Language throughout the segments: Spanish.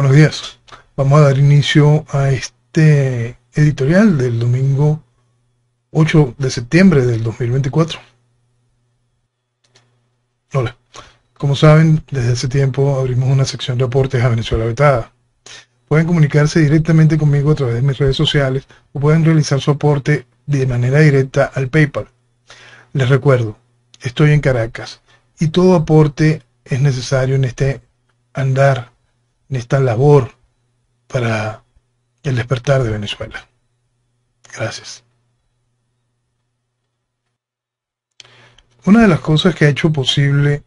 Buenos días. Vamos a dar inicio a este editorial del domingo 8 de septiembre del 2024. Hola. Como saben, desde hace tiempo abrimos una sección de aportes a Venezuela Vetada. Pueden comunicarse directamente conmigo a través de mis redes sociales o pueden realizar su aporte de manera directa al PayPal. Les recuerdo, estoy en Caracas y todo aporte es necesario en este andar en esta labor para el despertar de Venezuela. Gracias. Una de las cosas que ha hecho posible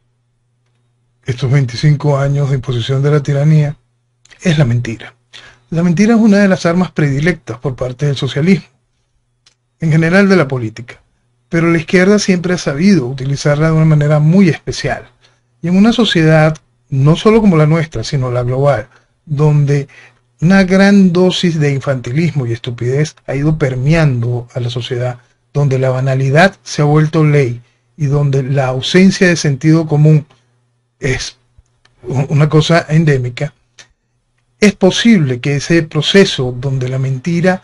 estos 25 años de imposición de la tiranía es la mentira. La mentira es una de las armas predilectas por parte del socialismo, en general de la política, pero la izquierda siempre ha sabido utilizarla de una manera muy especial. Y en una sociedad no solo como la nuestra, sino la global, donde una gran dosis de infantilismo y estupidez ha ido permeando a la sociedad, donde la banalidad se ha vuelto ley y donde la ausencia de sentido común es una cosa endémica, es posible que ese proceso donde la mentira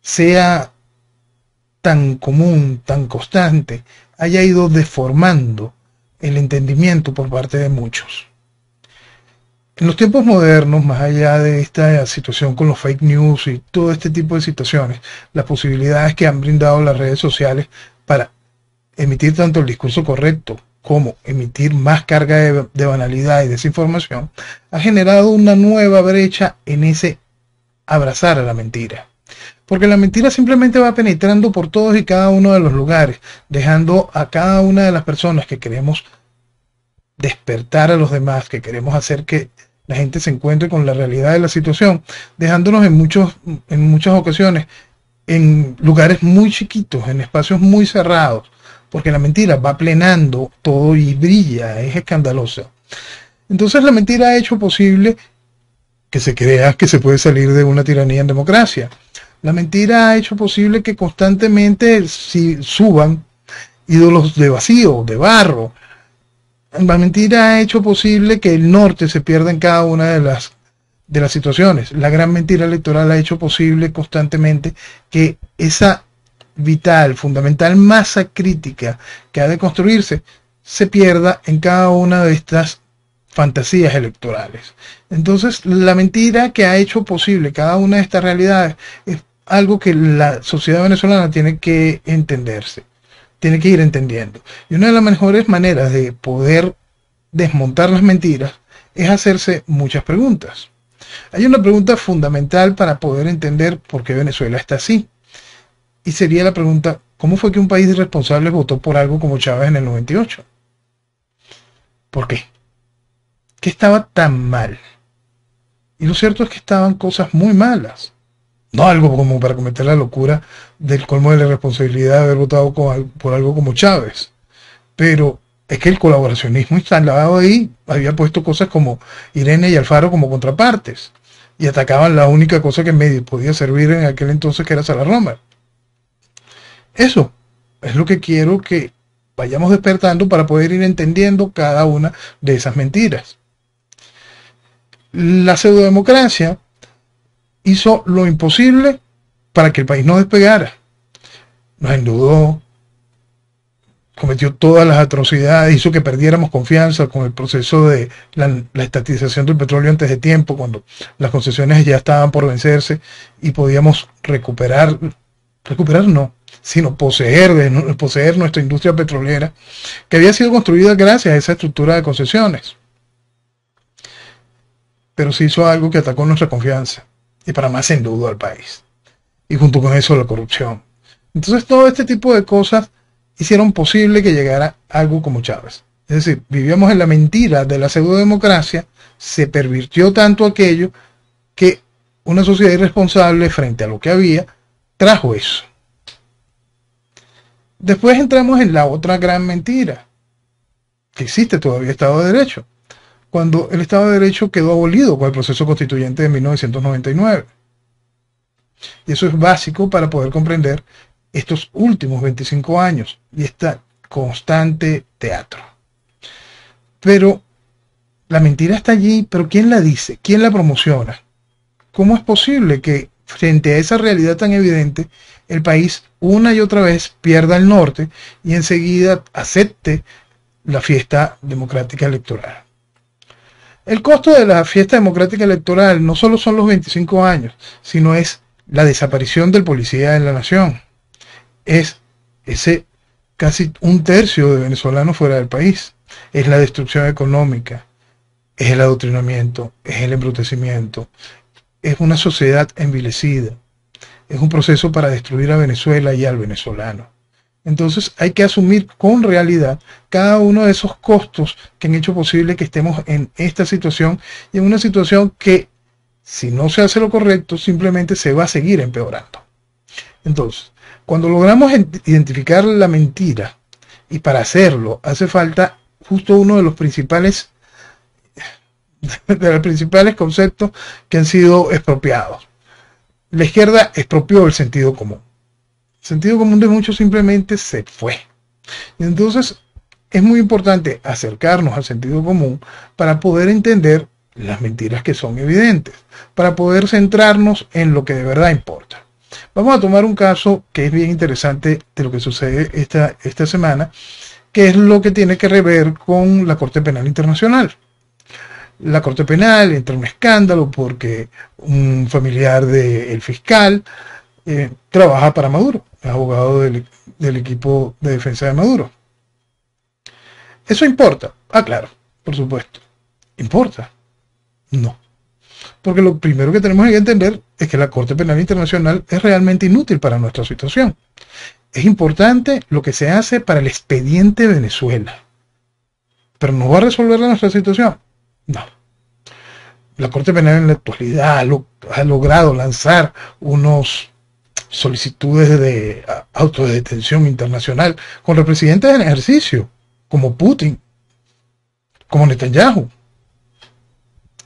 sea tan común, tan constante, haya ido deformando el entendimiento por parte de muchos. En los tiempos modernos, más allá de esta situación con los fake news y todo este tipo de situaciones, las posibilidades que han brindado las redes sociales para emitir tanto el discurso correcto como emitir más carga de, banalidad y desinformación, ha generado una nueva brecha en ese abrazar a la mentira. Porque la mentira simplemente va penetrando por todos y cada uno de los lugares, dejando a cada una de las personas que queremos despertar a los demás, que queremos hacer que la gente se encuentre con la realidad de la situación, dejándonos en, muchos, en muchas ocasiones en lugares muy chiquitos, en espacios muy cerrados, porque la mentira va plenando todo y brilla, es escandalosa. Entonces la mentira ha hecho posible que se crea que se puede salir de una tiranía en democracia. La mentira ha hecho posible que constantemente si suban ídolos de vacío, de barro, la mentira ha hecho posible que el norte se pierda en cada una de las, de las situaciones. La gran mentira electoral ha hecho posible constantemente que esa vital, fundamental masa crítica que ha de construirse se pierda en cada una de estas fantasías electorales. Entonces, la mentira que ha hecho posible cada una de estas realidades es algo que la sociedad venezolana tiene que entenderse tiene que ir entendiendo. Y una de las mejores maneras de poder desmontar las mentiras es hacerse muchas preguntas. Hay una pregunta fundamental para poder entender por qué Venezuela está así. Y sería la pregunta, ¿cómo fue que un país irresponsable votó por algo como Chávez en el 98? ¿Por qué? ¿Qué estaba tan mal? Y lo cierto es que estaban cosas muy malas no algo como para cometer la locura del colmo de la responsabilidad de haber votado por algo como Chávez. Pero es que el colaboracionismo instalado ahí había puesto cosas como Irene y Alfaro como contrapartes y atacaban la única cosa que medio podía servir en aquel entonces que era Sala Roma. Eso es lo que quiero que vayamos despertando para poder ir entendiendo cada una de esas mentiras. La pseudodemocracia hizo lo imposible para que el país no despegara. Nos endeudó, cometió todas las atrocidades, hizo que perdiéramos confianza con el proceso de la, estatización del petróleo antes de tiempo, cuando las concesiones ya estaban por vencerse y podíamos recuperar, recuperar no, sino poseer, poseer nuestra industria petrolera, que había sido construida gracias a esa estructura de concesiones. Pero se hizo algo que atacó nuestra confianza y para más en endeudó al país. Y junto con eso la corrupción. Entonces todo este tipo de cosas hicieron posible que llegara algo como Chávez. Es decir, vivíamos en la mentira de la democracia. se pervirtió tanto aquello que una sociedad irresponsable frente a lo que había trajo eso. Después entramos en la otra gran mentira, que existe todavía Estado de Derecho cuando el Estado de Derecho quedó abolido con el proceso constituyente de 1999. Y eso es básico para poder comprender estos últimos 25 años y este constante teatro. Pero la mentira está allí, pero ¿quién la dice? ¿Quién la promociona? ¿Cómo es posible que frente a esa realidad tan evidente, el país una y otra vez pierda el norte y enseguida acepte la fiesta democrática electoral? El costo de la fiesta democrática electoral no solo son los 25 años, sino es la desaparición del policía en la nación. Es ese casi un tercio de venezolanos fuera del país. Es la destrucción económica, es el adoctrinamiento, es el embrutecimiento, es una sociedad envilecida. Es un proceso para destruir a Venezuela y al venezolano. Entonces hay que asumir con realidad cada uno de esos costos que han hecho posible que estemos en esta situación y en una situación que si no se hace lo correcto simplemente se va a seguir empeorando. Entonces, cuando logramos identificar la mentira y para hacerlo hace falta justo uno de los principales de los principales conceptos que han sido expropiados. La izquierda expropió el sentido común sentido común de muchos simplemente se fue. Entonces, es muy importante acercarnos al sentido común para poder entender las mentiras que son evidentes, para poder centrarnos en lo que de verdad importa. Vamos a tomar un caso que es bien interesante de lo que sucede esta, esta semana, que es lo que tiene que ver con la Corte Penal Internacional. La Corte Penal entra en un escándalo porque un familiar del fiscal eh, trabaja para Maduro, es abogado del, equipo de defensa de Maduro. ¿Eso importa? Ah, claro, por supuesto. ¿Importa? No. Porque lo primero que tenemos que entender es que la Corte Penal Internacional es realmente inútil para nuestra situación. Es importante lo que se hace para el expediente Venezuela. Pero no va a resolver nuestra situación? No. La Corte Penal en la actualidad ha, logrado lanzar unos solicitudes de autodetención internacional con los presidentes en ejercicio, como Putin, como Netanyahu.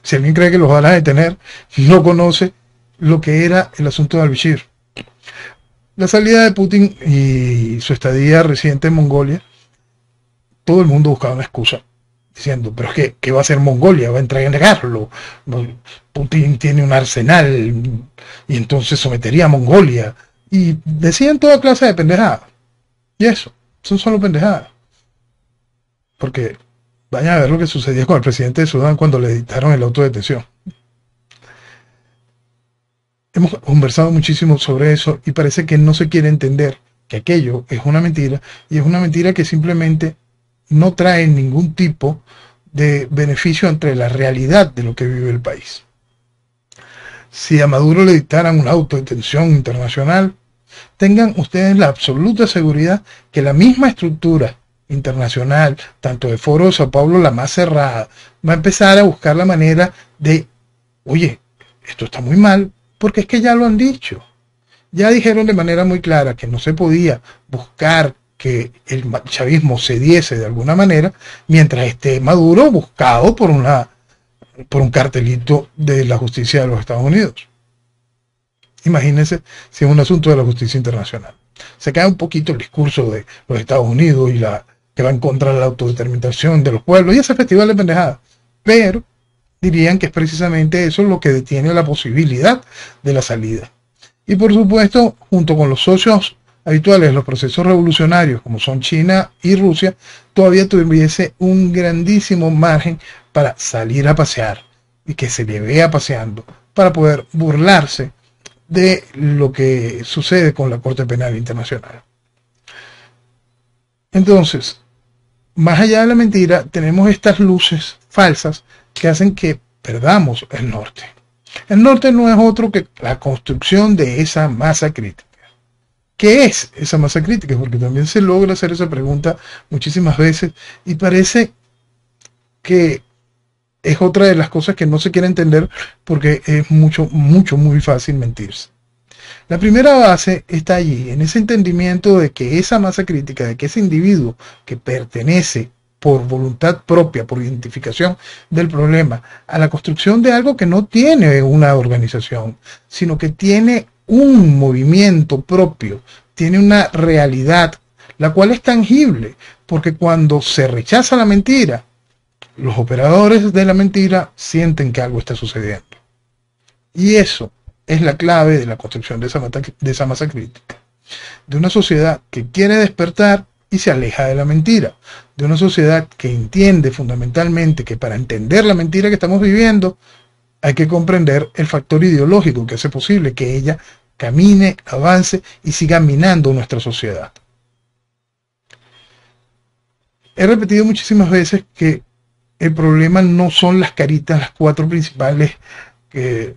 Si alguien cree que los van a detener, no conoce lo que era el asunto de Al-Bashir. La salida de Putin y su estadía reciente en Mongolia, todo el mundo buscaba una excusa diciendo, pero es que ¿qué va a hacer Mongolia? ¿Va a entregarlo? Putin tiene un arsenal y entonces sometería a Mongolia. Y decían toda clase de pendejadas. Y eso, son solo pendejadas. Porque vayan a ver lo que sucedió con el presidente de Sudán cuando le dictaron el auto de detención. Hemos conversado muchísimo sobre eso y parece que no se quiere entender que aquello es una mentira y es una mentira que simplemente no traen ningún tipo de beneficio entre la realidad de lo que vive el país. Si a Maduro le dictaran un auto de tensión internacional, tengan ustedes la absoluta seguridad que la misma estructura internacional, tanto de Foro de Sao Paulo, la más cerrada, va a empezar a buscar la manera de, oye, esto está muy mal, porque es que ya lo han dicho. Ya dijeron de manera muy clara que no se podía buscar que el chavismo cediese de alguna manera, mientras esté Maduro buscado por, una, por un cartelito de la justicia de los Estados Unidos. Imagínense si es un asunto de la justicia internacional. Se cae un poquito el discurso de los Estados Unidos y la que va en contra de la autodeterminación de los pueblos y ese festival de pendejada Pero dirían que es precisamente eso lo que detiene la posibilidad de la salida. Y por supuesto, junto con los socios habituales, los procesos revolucionarios como son China y Rusia, todavía tuviese un grandísimo margen para salir a pasear y que se le vea paseando para poder burlarse de lo que sucede con la Corte Penal Internacional. Entonces, más allá de la mentira, tenemos estas luces falsas que hacen que perdamos el norte. El norte no es otro que la construcción de esa masa crítica. ¿Qué es esa masa crítica? Porque también se logra hacer esa pregunta muchísimas veces y parece que es otra de las cosas que no se quiere entender porque es mucho, mucho, muy fácil mentirse. La primera base está allí, en ese entendimiento de que esa masa crítica, de que ese individuo que pertenece por voluntad propia, por identificación del problema, a la construcción de algo que no tiene una organización, sino que tiene un movimiento propio, tiene una realidad, la cual es tangible, porque cuando se rechaza la mentira, los operadores de la mentira sienten que algo está sucediendo. Y eso es la clave de la construcción de esa, masa crítica. De una sociedad que quiere despertar y se aleja de la mentira. De una sociedad que entiende fundamentalmente que para entender la mentira que estamos viviendo, hay que comprender el factor ideológico que hace posible que ella camine, avance y siga minando nuestra sociedad. He repetido muchísimas veces que el problema no son las caritas, las cuatro principales que,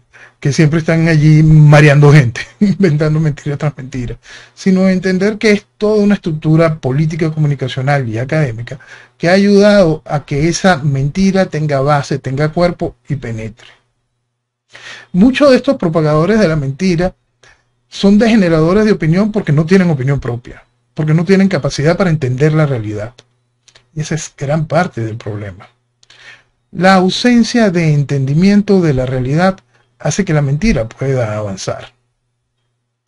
siempre están allí mareando gente, inventando mentira tras mentiras, sino entender que es toda una estructura política, comunicacional y académica que ha ayudado a que esa mentira tenga base, tenga cuerpo y penetre. Muchos de estos propagadores de la mentira son degeneradores de opinión porque no tienen opinión propia, porque no tienen capacidad para entender la realidad. Y esa es gran parte del problema. La ausencia de entendimiento de la realidad hace que la mentira pueda avanzar.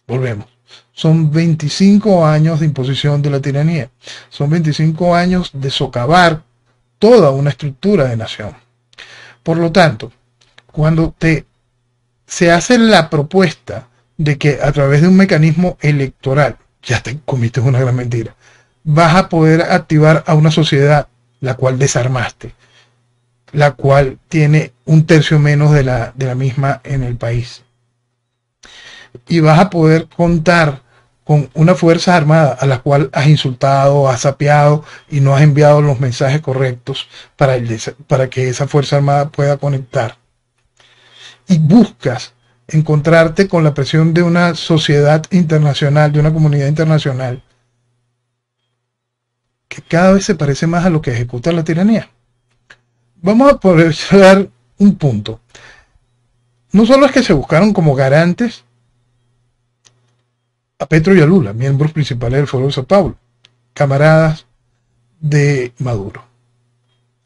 Volvemos. Son 25 años de imposición de la tiranía. Son 25 años de socavar toda una estructura de nación. Por lo tanto, cuando te se hace la propuesta de que a través de un mecanismo electoral, ya te comiste una gran mentira, vas a poder activar a una sociedad la cual desarmaste, la cual tiene un tercio menos de la, de la misma en el país. Y vas a poder contar con una fuerza armada a la cual has insultado, has sapeado y no has enviado los mensajes correctos para, el, para que esa fuerza armada pueda conectar y buscas encontrarte con la presión de una sociedad internacional, de una comunidad internacional, que cada vez se parece más a lo que ejecuta la tiranía. Vamos a poder dar un punto. No solo es que se buscaron como garantes a Petro y a Lula, miembros principales del Foro de Sao Paulo, camaradas de Maduro.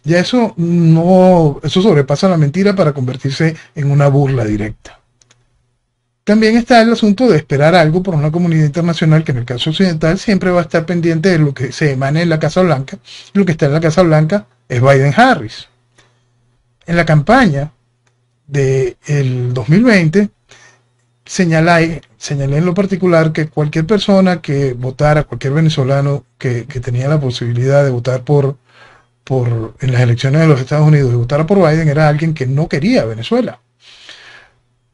Ya eso no, eso sobrepasa la mentira para convertirse en una burla directa. También está el asunto de esperar algo por una comunidad internacional que en el caso occidental siempre va a estar pendiente de lo que se emane en la Casa Blanca. lo que está en la Casa Blanca es Biden-Harris. En la campaña del 2020 señalé, en lo particular que cualquier persona que votara, cualquier venezolano que, que tenía la posibilidad de votar por por, en las elecciones de los Estados Unidos y votara por Biden era alguien que no quería Venezuela.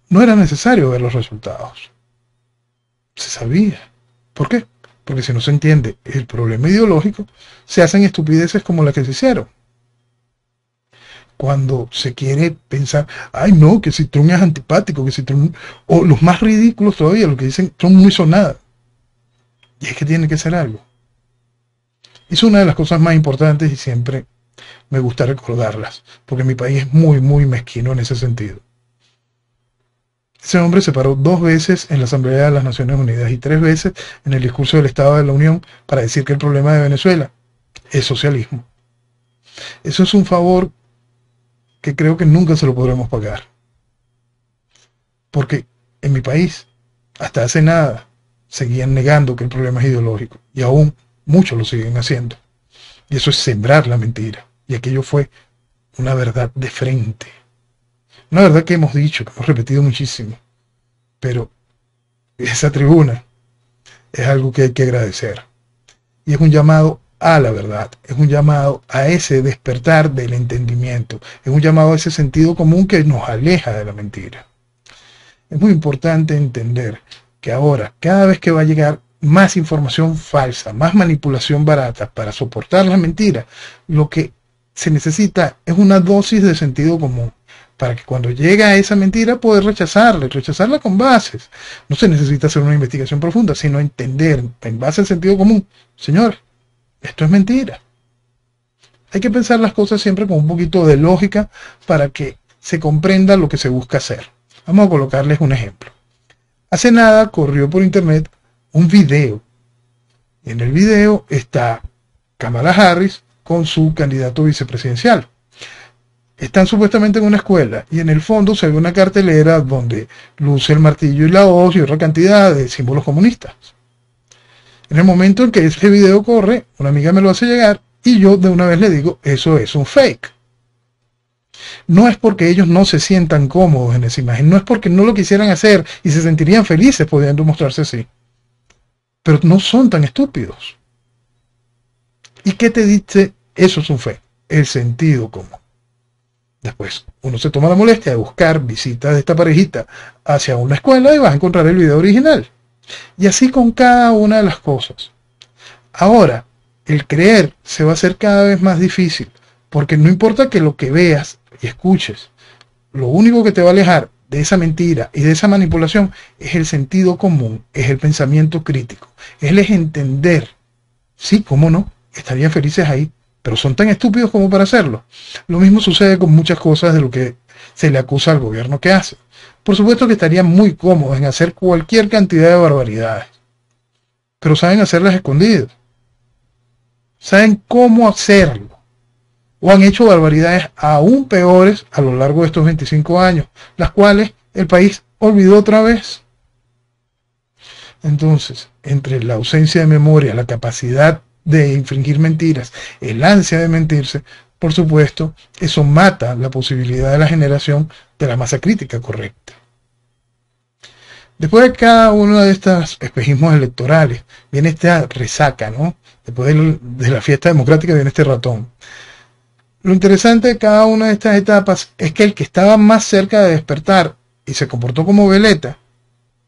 No era necesario ver los resultados. Se sabía. ¿Por qué? Porque si no se entiende el problema ideológico, se hacen estupideces como las que se hicieron. Cuando se quiere pensar, ay no, que si Trump es antipático, que si O los más ridículos todavía, lo que dicen, Trump no hizo nada. Y es que tiene que ser algo. Es una de las cosas más importantes y siempre me gusta recordarlas, porque mi país es muy, muy mezquino en ese sentido. Ese hombre se paró dos veces en la Asamblea de las Naciones Unidas y tres veces en el discurso del Estado de la Unión para decir que el problema de Venezuela es socialismo. Eso es un favor que creo que nunca se lo podremos pagar. Porque en mi país, hasta hace nada, seguían negando que el problema es ideológico. Y aún Muchos lo siguen haciendo. Y eso es sembrar la mentira. Y aquello fue una verdad de frente. Una verdad que hemos dicho, que hemos repetido muchísimo. Pero esa tribuna es algo que hay que agradecer. Y es un llamado a la verdad, es un llamado a ese despertar del entendimiento, es un llamado a ese sentido común que nos aleja de la mentira. Es muy importante entender que ahora, cada vez que va a llegar más información falsa, más manipulación barata para soportar las mentiras, lo que se necesita es una dosis de sentido común para que cuando llega a esa mentira poder rechazarla, rechazarla con bases. No se necesita hacer una investigación profunda, sino entender en base al sentido común, señor, esto es mentira. Hay que pensar las cosas siempre con un poquito de lógica para que se comprenda lo que se busca hacer. Vamos a colocarles un ejemplo. Hace nada corrió por internet un video. En el video está Kamala Harris con su candidato vicepresidencial. Están supuestamente en una escuela y en el fondo se ve una cartelera donde luce el martillo y la hoz y otra cantidad de símbolos comunistas. En el momento en que ese video corre, una amiga me lo hace llegar y yo de una vez le digo, eso es un fake. No es porque ellos no se sientan cómodos en esa imagen, no es porque no lo quisieran hacer y se sentirían felices pudiendo mostrarse así pero no son tan estúpidos. ¿Y qué te dice eso es un fe? El sentido común. Después, uno se toma la molestia de buscar visitas de esta parejita hacia una escuela y vas a encontrar el video original. Y así con cada una de las cosas. Ahora, el creer se va a hacer cada vez más difícil, porque no importa que lo que veas y escuches, lo único que te va a alejar de esa mentira y de esa manipulación es el sentido común, es el pensamiento crítico, es les entender. Sí, cómo no, estarían felices ahí, pero son tan estúpidos como para hacerlo. Lo mismo sucede con muchas cosas de lo que se le acusa al gobierno que hace. Por supuesto que estarían muy cómodos en hacer cualquier cantidad de barbaridades, pero saben hacerlas escondidas. Saben cómo hacerlo o han hecho barbaridades aún peores a lo largo de estos 25 años, las cuales el país olvidó otra vez. Entonces, entre la ausencia de memoria, la capacidad de infringir mentiras, el ansia de mentirse, por supuesto, eso mata la posibilidad de la generación de la masa crítica correcta. Después de cada uno de estos espejismos electorales, viene esta resaca, ¿no? Después de la fiesta democrática viene este ratón. Lo interesante de cada una de estas etapas es que el que estaba más cerca de despertar y se comportó como veleta,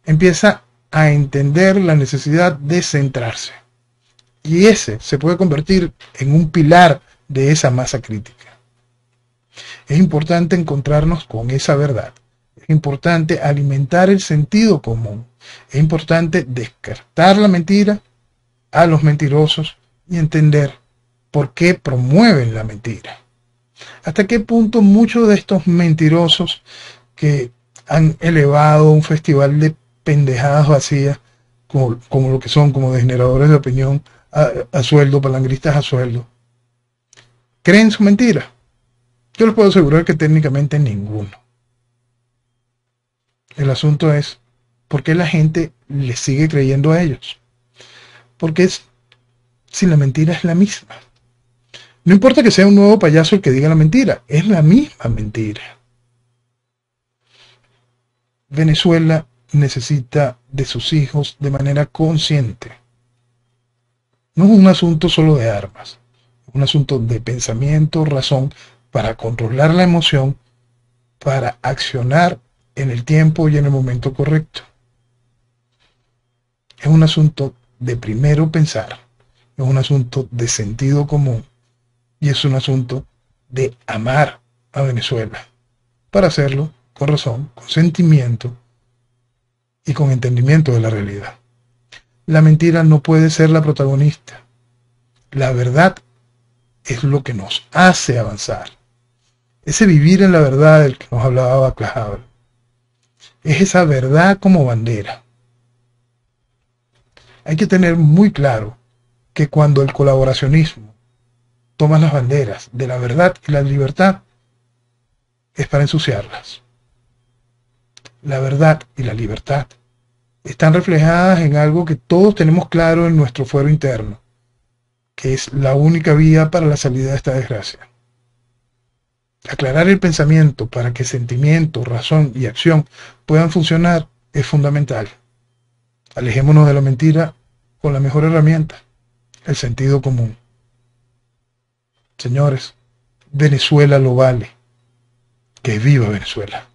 empieza a entender la necesidad de centrarse. Y ese se puede convertir en un pilar de esa masa crítica. Es importante encontrarnos con esa verdad. Es importante alimentar el sentido común. Es importante descartar la mentira a los mentirosos y entender por qué promueven la mentira hasta qué punto muchos de estos mentirosos que han elevado un festival de pendejadas vacías, como, lo que son, como degeneradores de opinión, a, sueldo, palangristas a sueldo, creen su mentira. Yo les puedo asegurar que técnicamente ninguno. El asunto es, ¿por qué la gente le sigue creyendo a ellos? Porque es, si la mentira es la misma. No importa que sea un nuevo payaso el que diga la mentira, es la misma mentira. Venezuela necesita de sus hijos de manera consciente. No es un asunto solo de armas, es un asunto de pensamiento, razón, para controlar la emoción, para accionar en el tiempo y en el momento correcto. Es un asunto de primero pensar, es un asunto de sentido común, y es un asunto de amar a Venezuela. Para hacerlo con razón, con sentimiento y con entendimiento de la realidad. La mentira no puede ser la protagonista. La verdad es lo que nos hace avanzar. Ese vivir en la verdad del que nos hablaba Clajabre. Es esa verdad como bandera. Hay que tener muy claro que cuando el colaboracionismo tomas las banderas de la verdad y la libertad es para ensuciarlas. La verdad y la libertad están reflejadas en algo que todos tenemos claro en nuestro fuero interno, que es la única vía para la salida de esta desgracia. Aclarar el pensamiento para que sentimiento, razón y acción puedan funcionar es fundamental. Alejémonos de la mentira con la mejor herramienta, el sentido común. Señores, Venezuela lo vale. Que viva Venezuela.